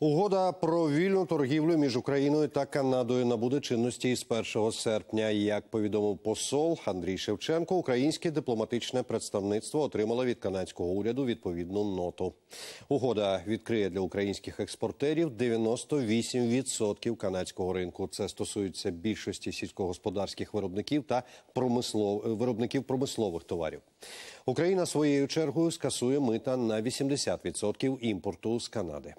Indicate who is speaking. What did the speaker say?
Speaker 1: Угода про вільну торгівлю між Україною та Канадою набуде чинності із 1 серпня. Як повідомив посол Андрій Шевченко, українське дипломатичне представництво отримало від канадського уряду відповідну ноту. Угода відкриє для українських експортерів 98% канадського ринку. Це стосується більшості сільськогосподарських виробників та промислов... виробників промислових товарів. Україна своєю чергою скасує мита на 80% імпорту з Канади.